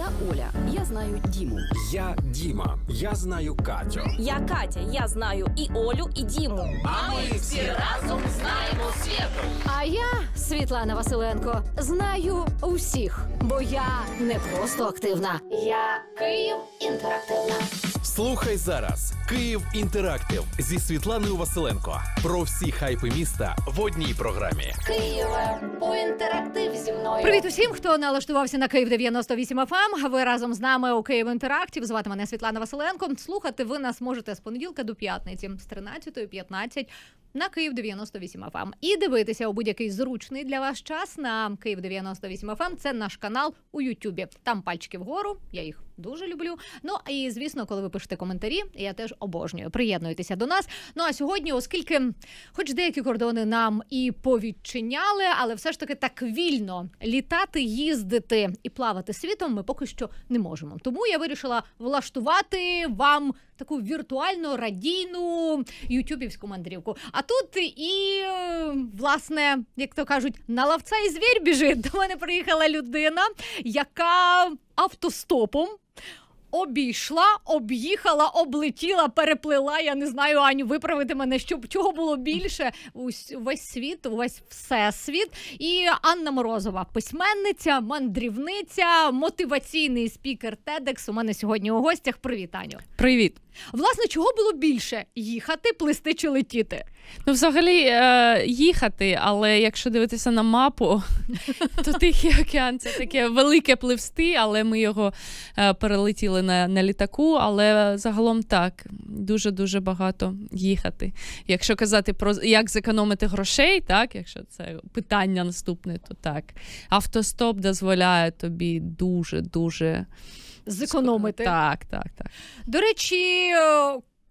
Я Оля. Я знаю Діму. Я Діма. Я знаю Катю. Я Катя. Я знаю і Олю, і Діму. А ми всі разом знаємо світу. А я, Світлана Василенко, знаю усіх, бо я не просто активна. Я Київ інтерактивна. Слухай зараз Київ Інтерактив зі Світланою Василенко. Про всі хайпи міста в одній програмі. Києва е, по інтерактив зі мною. Привіт усім, хто налаштувався на Київ 98 FM. Ем». Ви разом з нами у Київ Інтерактив. Звати мене Світлана Василенко. Слухати ви нас можете з понеділка до п'ятниці з 13.15 на Київ 98 fm І дивитися у будь-який зручний для вас час на Київ 98 fm Це наш канал у Ютубі. Там пальчики вгору. Я їх дуже люблю. Ну і звісно, коли ви пишете коментарі, я теж обожнюю. Приєднуйтеся до нас. Ну а сьогодні, оскільки, хоч деякі кордони нам і повідчиняли, але все ж таки так вільно літати, їздити і плавати світом, ми поки що не можемо. Тому я вирішила влаштувати вам таку віртуальну радійну ютюбівську мандрівку. А тут і е, власне, як то кажуть, на лавця і звір біжить. До мене приїхала людина, яка автостопом обійшла, об'їхала, облетіла, переплила. Я не знаю, Аню, виправити мене, щоб чого було більше. Весь світ, увесь всесвіт. І Анна Морозова, письменниця, мандрівниця, мотиваційний спікер TEDx. У мене сьогодні у гостях. Привіт, Аню. Привіт. Власне, чого було більше їхати, плисти чи летіти? Ну, взагалі е, їхати, але якщо дивитися на мапу, то Тихий океан це таке велике пливсти, але ми його е, перелетіли на на літаку. Але загалом так, дуже-дуже багато їхати. Якщо казати про як зекономити грошей, так, якщо це питання наступне, то так. Автостоп дозволяє тобі дуже-дуже. Зекономити. Так, так, так. До речі,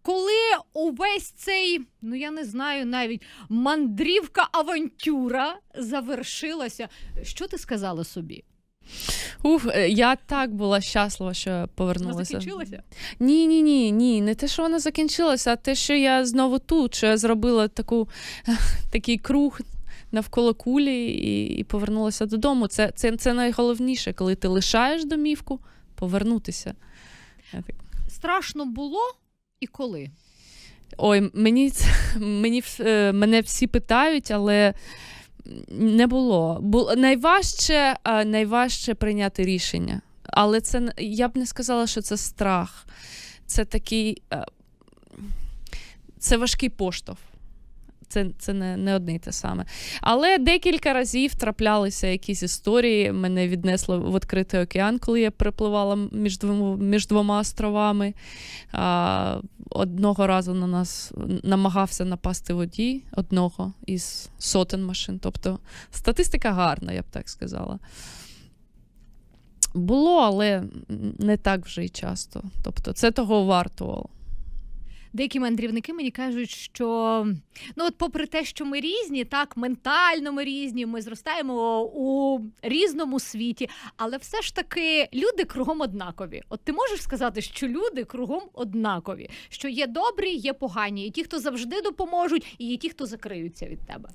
коли увесь цей, ну я не знаю навіть мандрівка авантюра завершилася, що ти сказала собі? Ух, е, я так була щаслива, що повернулася. закінчилася? Ні, ні, ні, ні. Не те, що вона закінчилася, а те, що я знову тут, що я зробила таку, такий круг навколо кулі і і повернулася додому. Це, це, Це найголовніше, коли ти лишаєш домівку, повернутися. Страшно було і коли? Ой, мені мені е, мене всі питають, але не було. Було найважче, е, найважче прийняти рішення. Але це я б не сказала, що це страх. Це такий е, це важкий поштовх це це не не одне й те саме. Але декілька разів траплялися якісь історії. Мене віднесло в відкритий океан, коли я припливала між двома між двома островами. А, Одного разу на нас намагався напасти водій одного із сотень машин. Тобто статистика гарна, я б так сказала. Було, але не так вже й часто. Тобто, це того вартувало деякі мандрівники мені кажуть, що ну от, попри те, що ми різні, так ментально ми різні, ми зростаємо у різному світі, але все ж таки люди кругом однакові. От ти можеш сказати, що люди кругом однакові, що є добрі, є погані, і ті, хто завжди допоможуть, і є ті, хто закриються від тебе.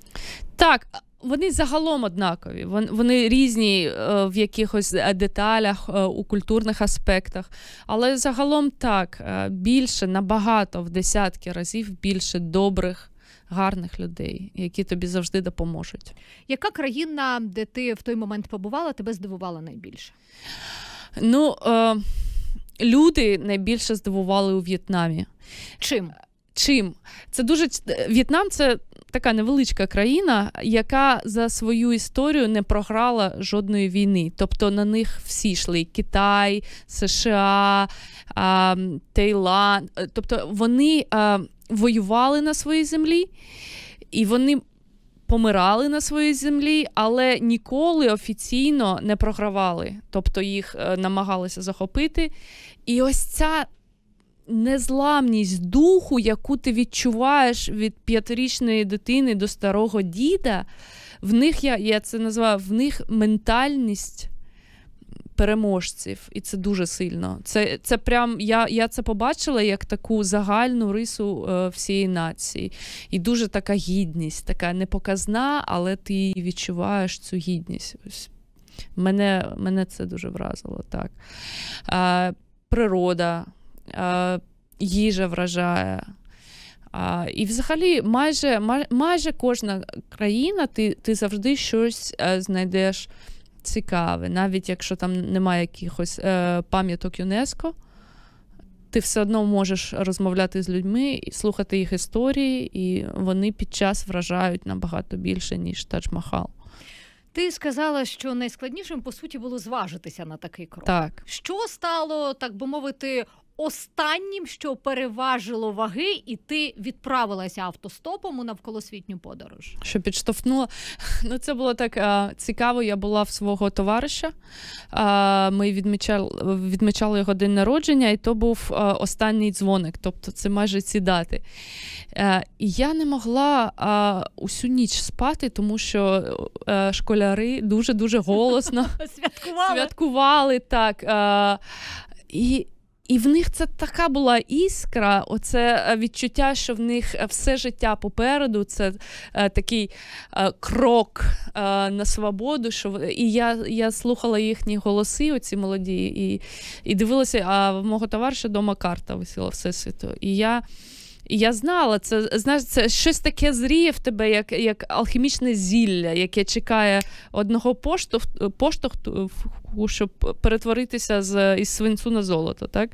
Так вони загалом однакові. Вони різні е, в якихось е, деталях, е, у культурних аспектах. Але загалом так більше набагато в десятки разів більше добрих. Гарних людей, які тобі завжди допоможуть. Яка країна, де ти в той момент побувала, тебе здивувала найбільше? Ну, е, люди найбільше здивували у В'єтнамі. Чим? Чим? Це дуже В'єтнам це така невеличка країна, яка за свою історію не програла жодної війни. Тобто на них всі йшли: Китай, США, Таїланд. Тобто вони воювали на своїй землі і вони. Помирали на своїй землі, але ніколи офіційно не програвали, тобто їх е, намагалися захопити. І ось ця незламність духу, яку ти відчуваєш від п'ятирічної дитини до старого діда, в них я, я це називаю, в них ментальність. Переможців, і це дуже сильно. Це це прям я я це побачила як таку загальну рису е, всієї нації. І дуже така гідність, така непоказна, але ти відчуваєш цю гідність. Ось. Мене мене це дуже вразило. так. Е, природа. Е, їжа вражає. А, І взагалі майже майже кожна країна, ти ти завжди щось е, знайдеш цікаве, навіть якщо там немає якихось е, пам'яток ЮНЕСКО. Ти все одно можеш розмовляти з людьми, слухати їх історії, і вони під час вражають набагато більше, ніж Тадж-Махал. Ти сказала, що найскладнішим по суті було зважитися на такий крок. Так що стало так би мовити останнім, що переважило ваги, і ти відправилася автостопом у навколосвітню подорож? Що підштовхнуло? Ну це було так а, цікаво. Я була в свого товариша. А, Ми відмічали, відмічали його день народження, і то був а, останній дзвоник, тобто це майже ці дати. А, е, і я не могла а, усю ніч спати, тому що а, е, школяри дуже дуже голосно святкували. святкували так. А, і і в них це така була іскра, оце е, відчуття, що в них е, все життя попереду. Це е, такий е, крок е, на свободу. Що І я я слухала їхні голоси, оці молоді, і і дивилася, а в мого товариша дома карта висіла все світу. І я і я знала, це знаєш, це щось таке зріє в тебе, як як алхімічне зілля, яке чекає одного поштовх, поштовху, щоб перетворитися з із свинцу на золото. так?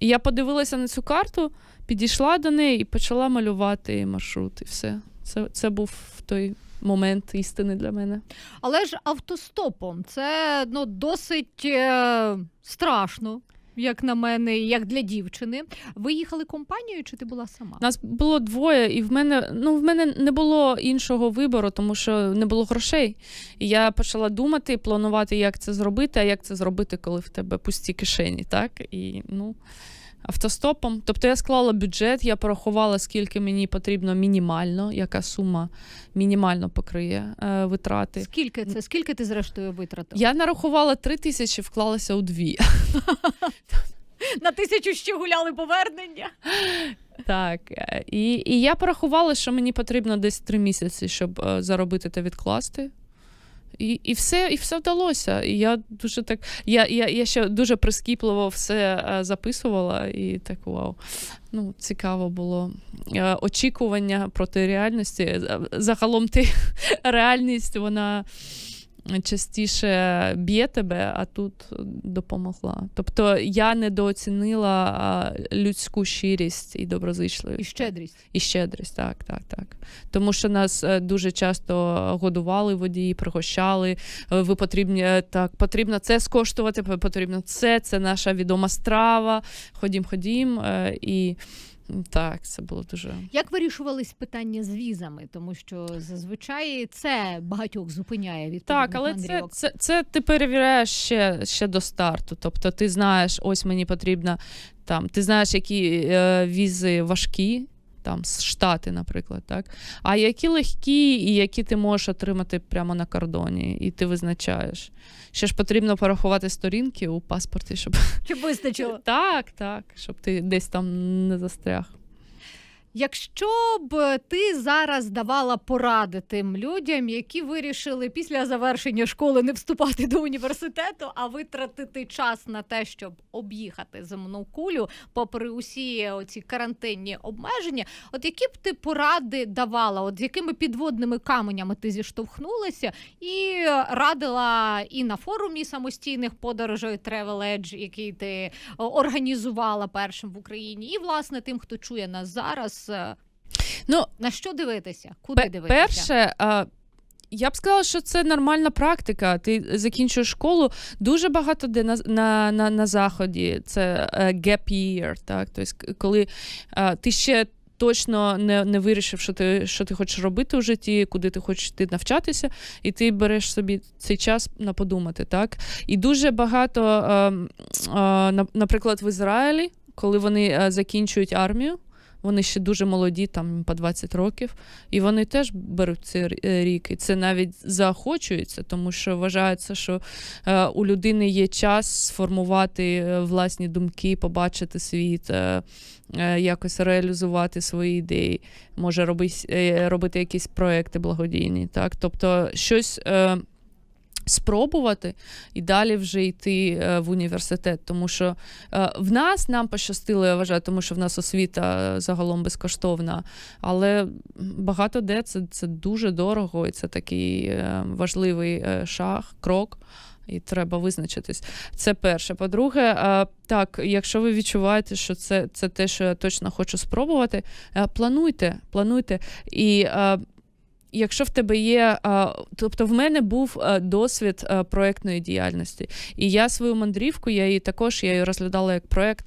І я подивилася на цю карту, підійшла до неї і почала малювати маршрут. І все. Це, Це був той. Момент істини для мене. Але ж автостопом це ну досить е, страшно. Як на мене, як для дівчини, ви їхали компанією, чи ти була сама? Нас було двоє, і в мене ну в мене не було іншого вибору, тому що не було грошей. І Я почала думати, планувати, як це зробити, а як це зробити, коли в тебе пусті кишені, так і ну автостопом. Тобто я склала бюджет, я порахувала, скільки мені потрібно мінімально, яка сума мінімально покриє е, витрати. Скільки це? Скільки ти зрештою витратила? Я нарахувала три тисячі, вклалася у дві. На тисячу ще гуляли повернення. Так, е, і і я порахувала, що мені потрібно десь три місяці, щоб е, заробити та відкласти. І все і все вдалося. І я дуже так. Я я, я ще дуже прискіпливо все е, записувала, і так вау. Ну, цікаво було. Е, очікування проти реальності. Загалом ти реальність, вона частіше б'є тебе, а тут допомогла. Тобто я недооцінила людську щирість і доброзичливість. І щедрість. І щедрість, так, так, так. Тому що нас е, дуже часто годували водії, пригощали. Е, ви потрібні е, так, потрібно це скоштувати, потрібно це, це наша відома страва. Ходім, ходім. І так, це було дуже як вирішувались питання з візами, тому що зазвичай це багатьох зупиняє від так, але це це, це ти перевіряєш ще ще до старту. Тобто, ти знаєш, ось мені потрібна там, ти знаєш, які е, візи важкі, там штати, наприклад, так. А які легкі, і які ти можеш отримати прямо на кордоні, і ти визначаєш. Ще ж потрібно порахувати сторінки у паспорті, щоб. Чи вистачило. Так, так, щоб ти десь там не застряг. Якщо б ти зараз давала поради тим людям, які вирішили після завершення школи не вступати до університету, а витратити час на те, щоб об'їхати земну кулю, попри усі оці карантинні обмеження, от які б ти поради давала, от з якими підводними каменями ти зіштовхнулася, і радила і на форумі самостійних подорожей Travel Edge, який ти е, організувала першим в Україні, і власне тим, хто чує нас зараз. Е, ну на що дивитися? Куди дивитися? Перше, а... Е, я б сказала, що це нормальна практика. Ти закінчуєш школу дуже багато де на на, на, на заході. Це uh, gap year, так? Тобто, коли uh, ти ще точно не не вирішив, що ти що ти хочеш робити у житті, куди ти хочеш ти навчатися, і ти береш собі цей час на подумати. так? І дуже багато, uh, наприклад, в Ізраїлі, коли вони закінчують армію. Вони ще дуже молоді, там по 20 років, і вони теж беруть цей е, рік. І це навіть заохочується, тому що вважається, що е, у людини є час сформувати е, власні думки, побачити світ, якось реалізувати свої ідеї, може робити робити якісь проекти благодійні. Так, тобто щось. Спробувати і далі вже йти е, в університет, тому що е, в нас нам пощастило, я вважаю, тому що в нас освіта е, загалом безкоштовна, але багато де це це дуже дорого, і це такий важливий шаг, крок, і треба визначитись. Це перше. По-друге, так, якщо ви відчуваєте, що це це те, що я точно хочу спробувати, плануйте, плануйте і якщо в тебе є, тобто в мене був е, досвід е, проектної діяльності, і я свою мандрівку, я її також я її розглядала як проект.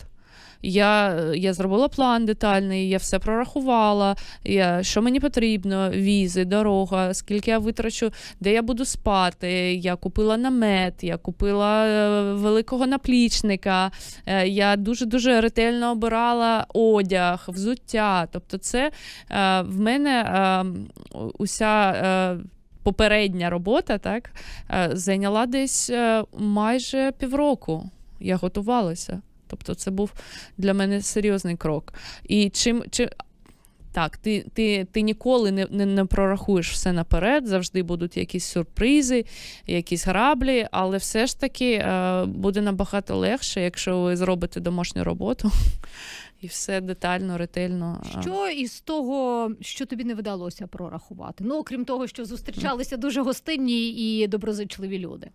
Я я зробила план детальний, я все прорахувала, я, що мені потрібно, візи, дорога, скільки я витрачу, де я буду спати. Я купила намет, я купила е, великого наплічника. Е, я дуже-дуже ретельно обирала одяг, взуття. Тобто, це е, в мене уся. Попередня робота так зайняла десь майже півроку. Я готувалася. Тобто, це був для мене серйозний крок. І чим чим. Так, ти ти, ти ніколи не, не не, прорахуєш все наперед, завжди будуть якісь сюрпризи, якісь граблі, але все ж таки е, буде набагато легше, якщо ви зробите домашню роботу і все детально, ретельно. Е. Що із того, що тобі не вдалося прорахувати? Ну, окрім того, що зустрічалися дуже гостинні і доброзичливі люди.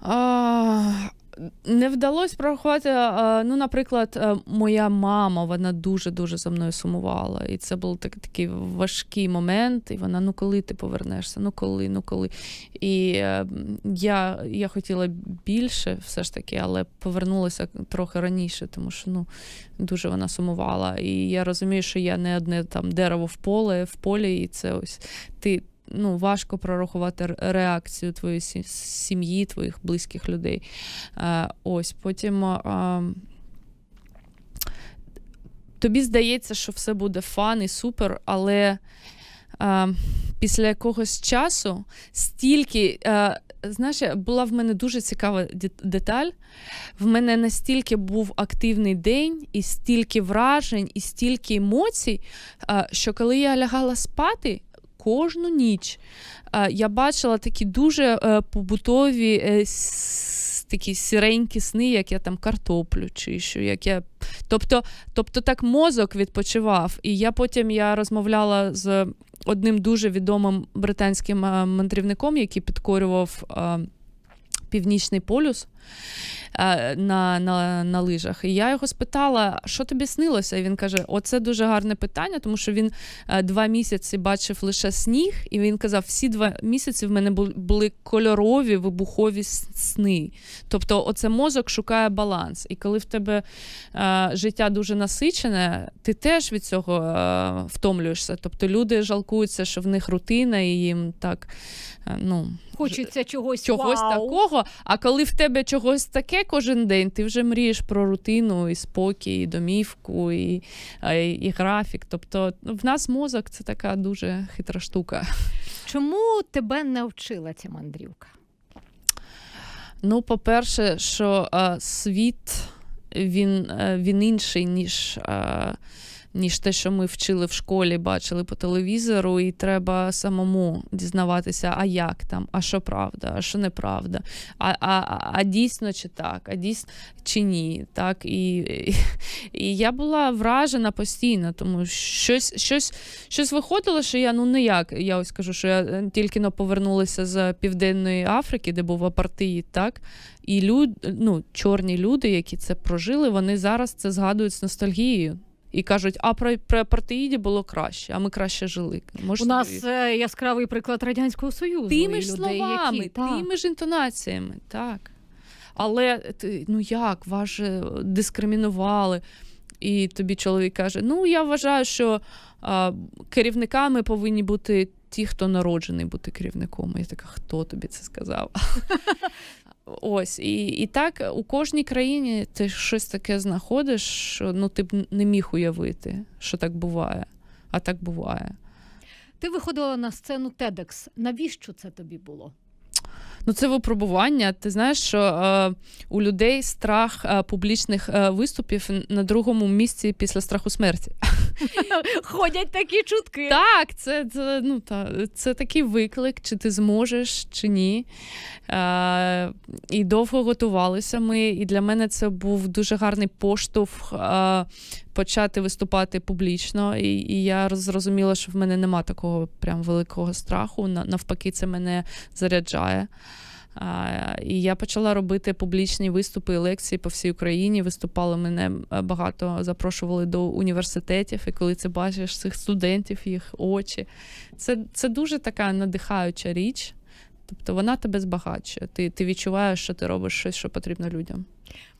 А... Не вдалося прорахувати. Е, ну, наприклад, е, моя мама вона дуже-дуже за мною сумувала. І це був так, такий важкий момент. І вона, ну коли ти повернешся? Ну коли, ну коли. І е, я я хотіла більше, все ж таки, але повернулася трохи раніше, тому що ну, дуже вона сумувала. І я розумію, що я не одне там дерево в поле, в полі, і це ось ти ну, важко прорахувати реакцію твоєї сім'ї, твоїх близьких людей. Е, ось потім. Е, ем, тобі здається, що все буде фан і супер, але а, ем, після якогось часу стільки. А, е, знаєш, була в мене дуже цікава деталь. В мене настільки був активний день, і стільки вражень, і стільки емоцій, а, що коли я лягала спати, кожну ніч е, я бачила такі дуже е, побутові е, такі сіренькі сни, як я там картоплю чищу, як я. Тобто, тобто так мозок відпочивав. І я потім я розмовляла з одним дуже відомим британським мандрівником, який підкорював північний полюс е, на на, на лижах. І я його спитала, що тобі снилося? І він каже: Оце дуже гарне питання, тому що він е, два місяці бачив лише сніг, і він казав, всі два місяці в мене були кольорові вибухові сни. Тобто, оце мозок шукає баланс. І коли в тебе е, життя дуже насичене, ти теж від цього е, втомлюєшся. Тобто люди жалкуються, що в них рутина, і їм так. Е, ну, хочеться чогось чогось вау. такого. А коли в тебе чогось таке кожен день, ти вже мрієш про рутину, і спокій, і домівку, і, і, і графік. Тобто ну, в нас мозок це така дуже хитра штука. Чому тебе не вчила ця мандрівка? Ну, по-перше, що а, світ він а, е, він інший, ніж. А, ніж те, що ми вчили в школі, бачили по телевізору, і треба самому дізнаватися, а як там, а що правда, а що неправда, а а, а дійсно чи так, а дійсно чи ні. Так? І, і і, я була вражена постійно, тому щось щось, щось виходило, що я ну як, Я ось кажу, що я е, тільки но повернулася з Південної Африки, де був апартеїд, так? І люд, ну, чорні люди, які це прожили, вони зараз це згадують з ностальгією і кажуть, а про при апартеїді було краще, а ми краще жили. Може, У нас і... Е, яскравий приклад радянського союзу. Тими ж людей, словами, які... тими ж інтонаціями, так. Але ну як вас дискримінували? І тобі чоловік каже: Ну, я вважаю, що а, керівниками повинні бути ті, хто народжений бути керівником. І я така, хто тобі це сказав? Ось і і так у кожній країні ти щось таке знаходиш, що ну ти б не міг уявити, що так буває, а так буває. Ти виходила на сцену TEDx. Навіщо це тобі було? Ну, це випробування. Ти знаєш, що е, у людей страх е, публічних е, виступів на другому місці після страху смерті. Ходять такі чутки. Так, це це, ну, та, це такий виклик, чи ти зможеш, чи ні. Е, І довго готувалися ми. І для мене це був дуже гарний поштовх е, почати виступати публічно. І і я зрозуміла, що в мене нема такого прям великого страху. Навпаки, це мене заряджає. І я почала робити публічні виступи і лекції по всій Україні. Виступали мене е, багато, запрошували до університетів. І коли це бачиш цих студентів, їх очі, це це дуже така надихаюча річ. Тобто вона тебе збагачує. Ти, Ти відчуваєш, що ти робиш щось, що потрібно людям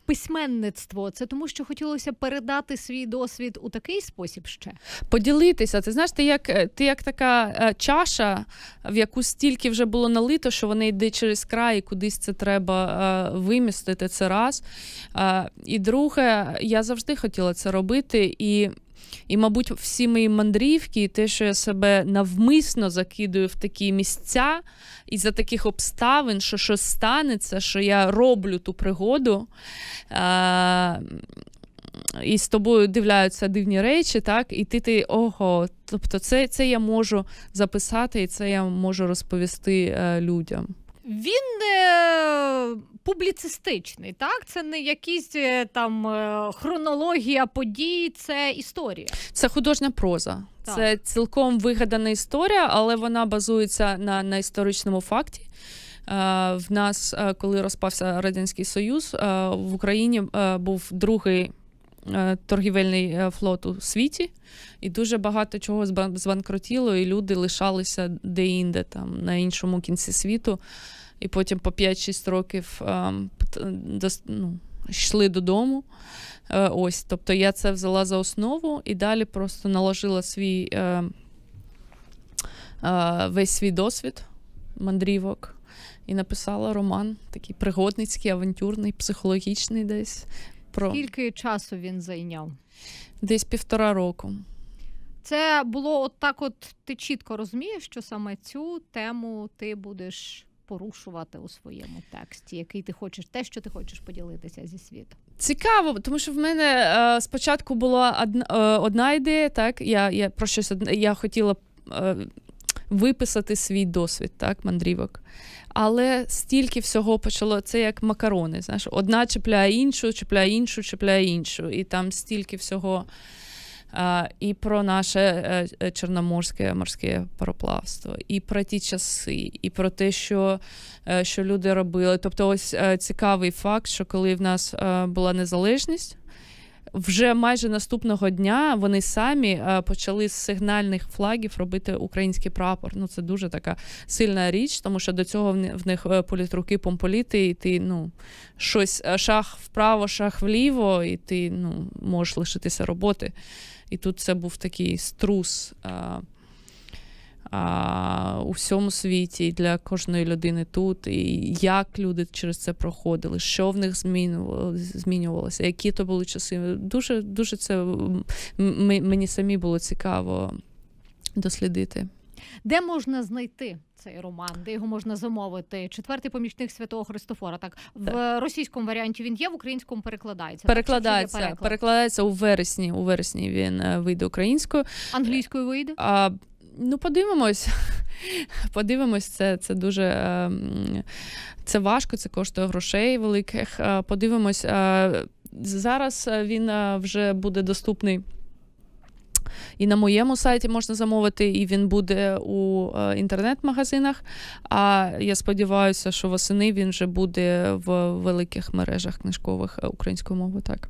письменництво? Це тому, що хотілося передати свій досвід у такий спосіб ще? Поділитися. Це знаєш, ти як е, ти як така е, чаша, в яку стільки вже було налито, що вона йде через край, і кудись це треба е, вимістити. Це раз. І друге, я завжди хотіла це робити. і і, мабуть, всі мої мандрівки, і те, що я себе навмисно закидую в такі місця, і за таких обставин, що щось станеться, що я роблю ту пригоду. А, е, і з тобою дивляються дивні речі, так, і ти ти ого, тобто це це я можу записати і це я можу розповісти е, людям він е, публіцистичний, так? Це не якісь е, там е, хронологія подій, це історія. Це художня проза. Так. Це цілком вигадана історія, але вона базується на, на історичному факті. В нас, коли розпався Радянський Союз, в Україні був другий Е, торгівельний е, флот у світі, і дуже багато чого збанкротіло, і люди лишалися де-інде, там на іншому кінці світу. І потім по 5-6 років е, ну, йшли додому. Ось, Тобто я це взяла за основу і далі просто наложила свій весь свій досвід мандрівок. І написала роман, такий пригодницький, авантюрний, психологічний десь про скільки часу він зайняв? Десь півтора року. Це було от так: от ти чітко розумієш, що саме цю тему ти будеш порушувати у своєму тексті, який ти хочеш, те, що ти хочеш поділитися зі світом. Цікаво, тому що в мене е, спочатку була одна, е, одна ідея, так я я про щось одне. я хотіла. Е, виписати свій досвід, так, мандрівок. Але стільки всього почало це як макарони. Знаєш, одна чіпляє іншу, чіпляє іншу, чіпляє іншу. І там стільки всього. Uh, і про наше е, е, чорноморське морське пароплавство, і про ті часи, і про те, що е, що люди робили. Тобто, ось цікавий факт, що коли в нас була незалежність, вже майже наступного дня вони самі е, почали з сигнальних флагів робити український прапор. Ну це дуже така сильна річ, тому що до цього в них е, політруки помполіти, і ти ну щось е, шах вправо, шах вліво, і ти ну можеш лишитися роботи. І тут це був такий струс. А, а, у всьому світі, і для кожної людини тут, і як люди через це проходили, що в них змінювалося, які то були часи. Дуже дуже це мені самі було цікаво дослідити. Де можна знайти цей роман, де його можна замовити? Четвертий помічник святого Христофора. Так в так. російському варіанті він є, в українському перекладається. Перекладається, так, переклад? перекладається у вересні. У вересні він е, вийде українською. Англійською вийде? А Ну, подивимось. Подивимось, це це дуже е, це важко, це коштує грошей великих. Е, подивимось, е, зараз він вже буде доступний. І на моєму сайті можна замовити, і він буде у інтернет-магазинах. А я сподіваюся, що восени він вже буде в великих мережах книжкових української мови. Так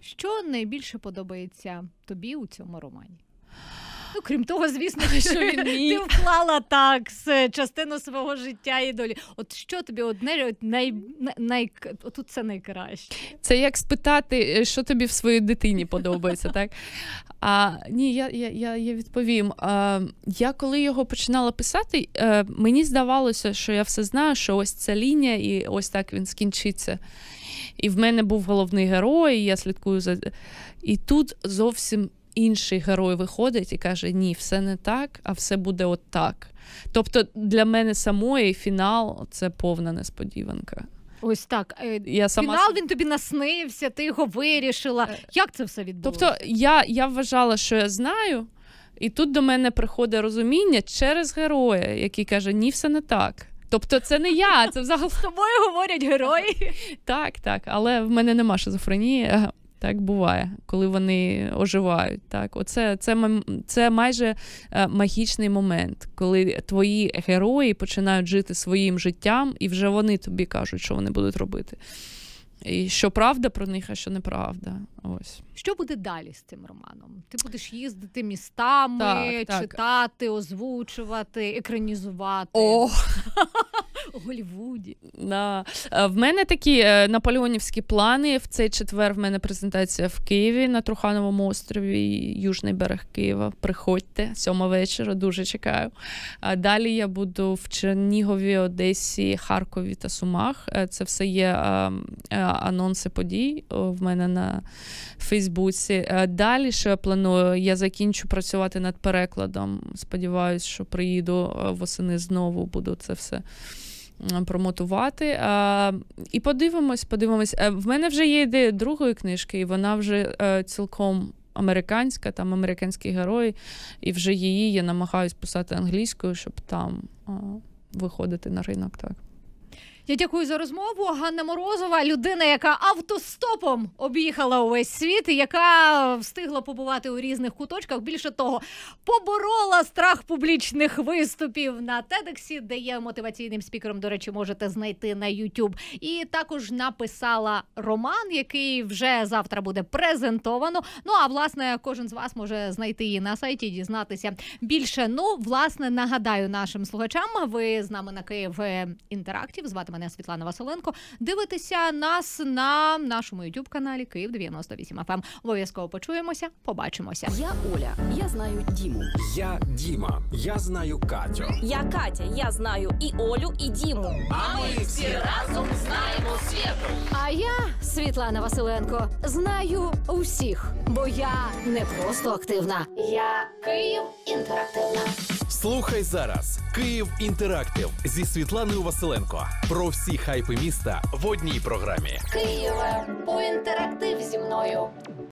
що найбільше подобається тобі у цьому романі? крім того, звісно, що він мій. ти вклала так з е, частину свого життя і долі. От що тобі одне най, най, тут це найкраще? Це як спитати, е, що тобі в своїй дитині подобається, так? А, Ні, я я, я, я відповім. А, Я коли його починала писати, е, мені здавалося, що я все знаю, що ось ця лінія, і ось так він скінчиться. І в мене був головний герой, і я слідкую за. І тут зовсім інший герой виходить і каже: Ні, все не так, а все буде от так. Тобто, для мене самої фінал це повна несподіванка. Ось так. Е, я сама... Фінал він тобі наснився, ти його вирішила. Е, Як це все відбулося? Тобто, я, я вважала, що я знаю, і тут до мене приходить розуміння через героя, який каже: Ні, все не так. Тобто це не я, це взагалі з тобою говорять герої. Так, так, але в мене нема шизофренії. Так буває, коли вони оживають. Так, оце це це майже е, магічний момент, коли твої герої починають жити своїм життям, і вже вони тобі кажуть, що вони будуть робити. І Що правда про них, а що неправда. Ось що буде далі з цим романом? Ти будеш їздити містами, так, читати, озвучувати, екранізувати. О! У Голлівуді. Да. Е, в мене такі е, наполеонівські плани. В цей четвер в мене презентація в Києві на Трухановому острові, Южний берег Києва. Приходьте сьома вечора, дуже чекаю. Далі я буду в Чернігові, Одесі, Харкові та Сумах. Е, це все є анонси подій в мене на Фейсбуці. Далі що я планую, я закінчу працювати над перекладом. Сподіваюсь, що приїду восени знову, буду це все промотувати. І подивимось, подивимось. Е, в мене вже є ідея другої книжки, і вона вже е, цілком. Американська, там американський герой, і вже її я намагаюсь писати англійською, щоб там а, виходити на ринок. так. Я дякую за розмову. Ганна Морозова, людина, яка автостопом об'їхала увесь світ, яка встигла побувати у різних куточках. Більше того, поборола страх публічних виступів на Тедексі, де є мотиваційним спікером. До речі, можете знайти на Ютуб. І також написала роман, який вже завтра буде презентовано. Ну а власне, кожен з вас може знайти її на сайті, дізнатися більше. Ну, власне, нагадаю нашим слухачам. Ви з нами на Київ інтерактів звати Мене Світлана Василенко. дивитися нас на нашому youtube каналі Київ 98 fm ем. Обов'язково почуємося. Побачимося. Я Оля. Я знаю Діму. Я Діма. Я знаю Катю. Я Катя. Я знаю і Олю, і Діму. А ми всі разом знаємо світу. А я Світлана Василенко. Знаю усіх, бо я не просто активна. Я Київ інтерактивна. Слухай зараз Київ Інтерактив зі Світланою Василенко. Про всі хайпи міста в одній програмі. Києве по інтерактив зі мною.